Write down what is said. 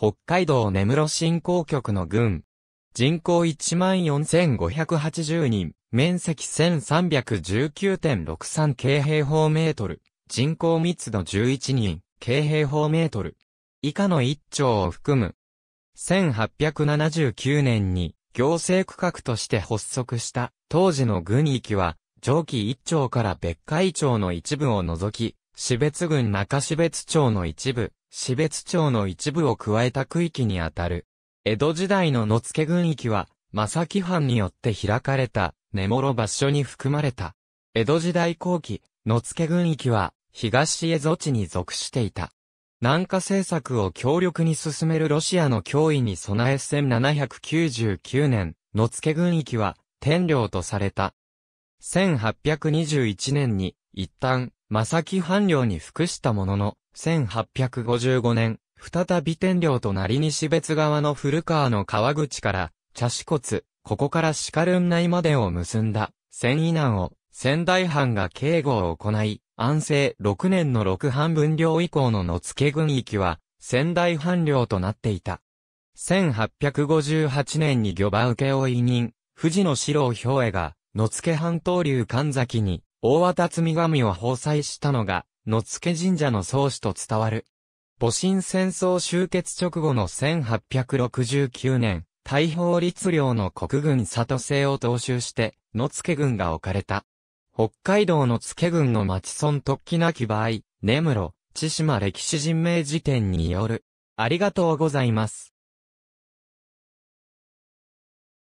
北海道根室振興局の軍。人口14,580人、面積1319.63京平方メートル、人口密度11人、京平方メートル。以下の1丁を含む。1879年に行政区画として発足した当時の軍域は、上記1丁から別海町の一部を除き、標別郡中標別町の一部、標別町の一部を加えた区域にあたる。江戸時代の野付郡域は、正木藩によって開かれた、根室場所に含まれた。江戸時代後期、野付郡域は、東江戸地に属していた。南下政策を強力に進めるロシアの脅威に備え1799年、野付郡域は天領とされた。1821年に一旦正木藩領に服したものの、1855年、再び天領となり西別側の古川の川口から、茶子骨、ここから鹿ルン内までを結んだ、千以南を、仙台藩が警護を行い、安政6年の六藩分領以降の野付郡域は、仙台藩領となっていた。1858年に漁場請を委富士の四郎兵衛が、野付半島流神崎に、大和辰神を奉祭したのが、野付神社の創始と伝わる。戊辰戦争終結直後の1869年、大宝律令の国軍里政を踏襲して、野付軍が置かれた。北海道野付軍の町村突起なき場合、根室、千島歴史人名辞典による。ありがとうございます。